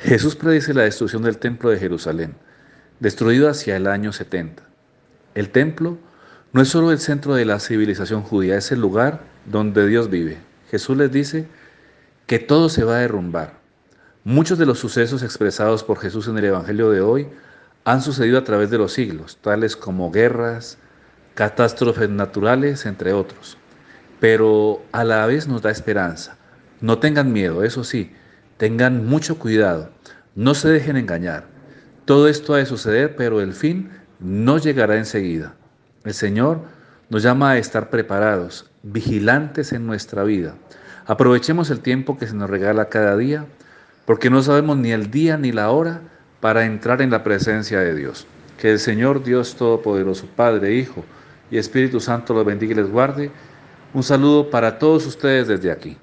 Jesús predice la destrucción del templo de Jerusalén, destruido hacia el año 70. El templo no es solo el centro de la civilización judía, es el lugar donde Dios vive. Jesús les dice que todo se va a derrumbar. Muchos de los sucesos expresados por Jesús en el Evangelio de hoy han sucedido a través de los siglos, tales como guerras, catástrofes naturales, entre otros. Pero a la vez nos da esperanza. No tengan miedo, eso sí, Tengan mucho cuidado, no se dejen engañar. Todo esto ha de suceder, pero el fin no llegará enseguida. El Señor nos llama a estar preparados, vigilantes en nuestra vida. Aprovechemos el tiempo que se nos regala cada día, porque no sabemos ni el día ni la hora para entrar en la presencia de Dios. Que el Señor Dios Todopoderoso, Padre, Hijo y Espíritu Santo los bendiga y les guarde. Un saludo para todos ustedes desde aquí.